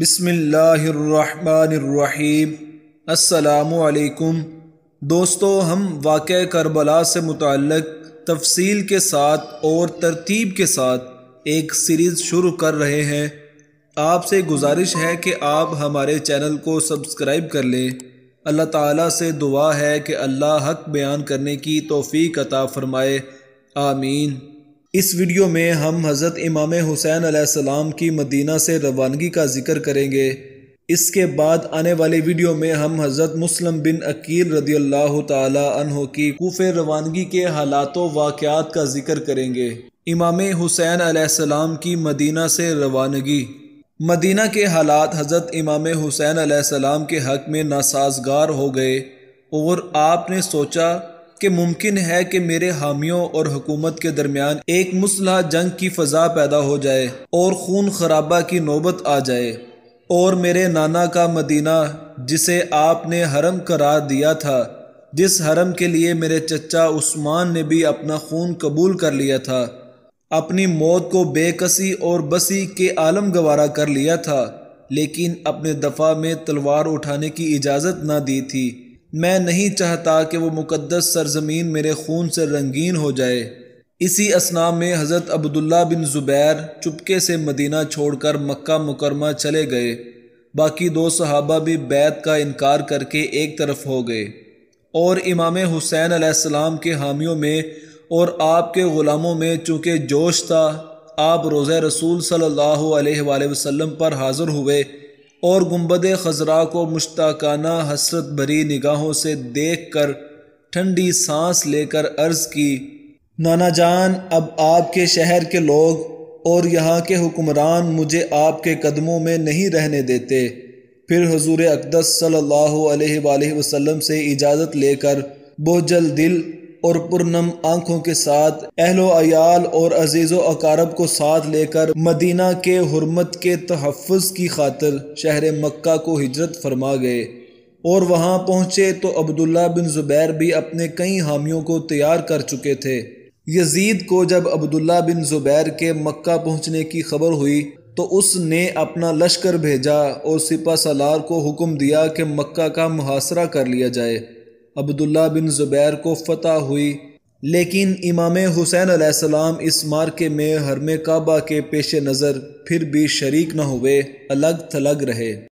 बिसमीम् अलैकुम दोस्तों हम वाक़ करबला से मुतक़ तफसील के साथ और तरतीब के साथ एक सीरीज़ शुरू कर रहे हैं आपसे गुजारिश है कि आप हमारे चैनल को सब्सक्राइब कर लें अल्लाह ताला से दुआ है कि अल्लाह हक बयान करने की तोफ़ी अता फ़रमाए आमीन इस वीडियो में हम हज़रत इमाम हुसैन आसमाम की मदीना से रवानगी का जिक्र करेंगे इसके बाद आने वाले वीडियो में हम हज़रत मुस्लिम बिन अकील रदी अल्लाह तहों की कूफ रवानगी के हालात वाक़ात का जिक्र करेंगे इमाम हुसैन आसमाम की मदीना से रवानगी मदीना के हालात हज़रत इमाम हुसैन आसमाम के हक़ में नासाजगार हो गए और आपने सोचा कि मुमकिन है कि मेरे हामियों और हुकूमत के दरमियान एक मुसलह जंग की फ़जा पैदा हो जाए और खून खराबा की नौबत आ जाए और मेरे नाना का मदीना जिसे आपने हरम करार दिया था जिस हरम के लिए मेरे चचा उस्मान ने भी अपना खून कबूल कर लिया था अपनी मौत को बेकसी और बसी के आलम गवारा कर लिया था लेकिन अपने दफ़ा में तलवार उठाने की इजाज़त ना दी थी मैं नहीं चाहता कि वो मुक़दस सरजमीन मेरे खून से रंगीन हो जाए इसी असना में हज़रत अब्दुल्ला बिन ज़ुबैर चुपके से मदीना छोड़कर मक्का मुकरमा चले गए बाकी दो सहाबा भी बैत का इनकार करके एक तरफ हो गए और इमाम हुसैन आसमाम के हामियों में और आपके ग़ुलामों में चूँकि जोश था आप रोज़ रसूल सल्लल्लाहु अलैहि वसल्लम पर हाज़िर हुए और गुम्बद खजरा को मुश्ताकाना हसरत भरी निगाहों से देख कर ठंडी सांस लेकर अर्ज की नाना जान अब आपके शहर के लोग और यहाँ के हुक्मरान मुझे आपके कदमों में नहीं रहने देते फिर हजूर अकदस सल्लल्लाहु अलैहि वसल्लम से इजाज़त लेकर बोझल दिल और पुरनम आंखों के साथ अहलो अयाल और अजीज़ अकारब को साथ लेकर मदीना के हरमत के तहफ़ की खातर शहर मक्का को हिजरत फरमा गए और वहाँ पहुँचे तो अब्दुल्ला बिन ज़ुबैर भी अपने कई हामियों को तैयार कर चुके थे यजीद को जब अब्दुल्ला बिन ज़ुबैर के मक्का पहुँचने की खबर हुई तो उसने अपना लश्कर भेजा और सिपा सलार को हुक्म दिया कि मक्का का मुहासरा कर लिया जाए अब्दुल्ला बिन ज़ुबैर को फतह हुई लेकिन इमाम हुसैन आसमाम इस मार्के में हरम काबा के पेश नज़र फिर भी शरीक न हुए अलग थलग रहे